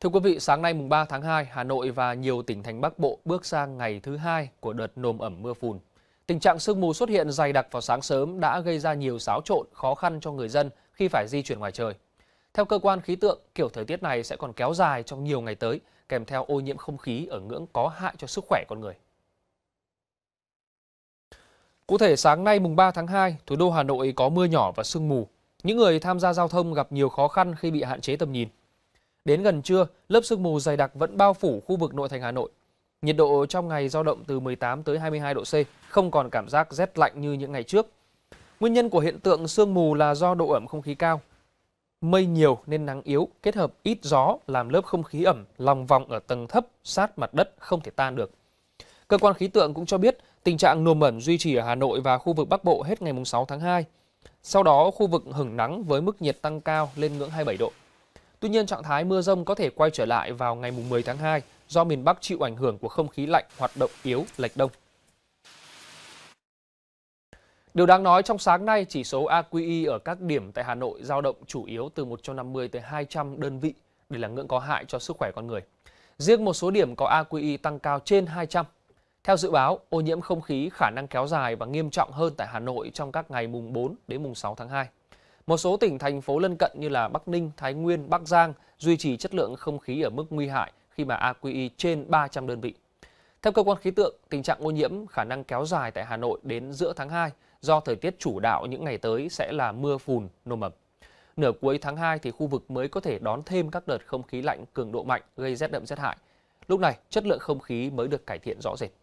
Thưa quý vị, sáng nay mùng 3 tháng 2, Hà Nội và nhiều tỉnh thành Bắc Bộ bước sang ngày thứ hai của đợt nồm ẩm mưa phùn. Tình trạng sương mù xuất hiện dày đặc vào sáng sớm đã gây ra nhiều xáo trộn, khó khăn cho người dân khi phải di chuyển ngoài trời. Theo cơ quan khí tượng, kiểu thời tiết này sẽ còn kéo dài trong nhiều ngày tới, kèm theo ô nhiễm không khí ở ngưỡng có hại cho sức khỏe con người. Cụ thể sáng nay mùng 3 tháng 2, thủ đô Hà Nội có mưa nhỏ và sương mù. Những người tham gia giao thông gặp nhiều khó khăn khi bị hạn chế tầm nhìn. Đến gần trưa, lớp sương mù dày đặc vẫn bao phủ khu vực nội thành Hà Nội. Nhiệt độ trong ngày dao động từ 18 tới 22 độ C, không còn cảm giác rét lạnh như những ngày trước. Nguyên nhân của hiện tượng sương mù là do độ ẩm không khí cao. Mây nhiều nên nắng yếu, kết hợp ít gió làm lớp không khí ẩm lòng vòng ở tầng thấp sát mặt đất không thể tan được. Cơ quan khí tượng cũng cho biết tình trạng nồm ẩm duy trì ở Hà Nội và khu vực Bắc Bộ hết ngày 6 tháng 2. Sau đó, khu vực hứng nắng với mức nhiệt tăng cao lên ngưỡng 27 độ. Tuy nhiên, trạng thái mưa rông có thể quay trở lại vào ngày 10 tháng 2 do miền Bắc chịu ảnh hưởng của không khí lạnh hoạt động yếu lệch đông. Điều đáng nói trong sáng nay, chỉ số AQI ở các điểm tại Hà Nội giao động chủ yếu từ 150 tới 200 đơn vị. Đây là ngưỡng có hại cho sức khỏe con người. Riêng một số điểm có AQI tăng cao trên 200. Theo dự báo, ô nhiễm không khí khả năng kéo dài và nghiêm trọng hơn tại Hà Nội trong các ngày mùng 4 đến mùng 6 tháng 2. Một số tỉnh thành phố lân cận như là Bắc Ninh, Thái Nguyên, Bắc Giang duy trì chất lượng không khí ở mức nguy hại khi mà AQI trên 300 đơn vị. Theo cơ quan khí tượng, tình trạng ô nhiễm khả năng kéo dài tại Hà Nội đến giữa tháng 2 do thời tiết chủ đạo những ngày tới sẽ là mưa phùn, nồm ẩm. Nửa cuối tháng 2 thì khu vực mới có thể đón thêm các đợt không khí lạnh cường độ mạnh gây rét đậm rét hại. Lúc này, chất lượng không khí mới được cải thiện rõ rệt.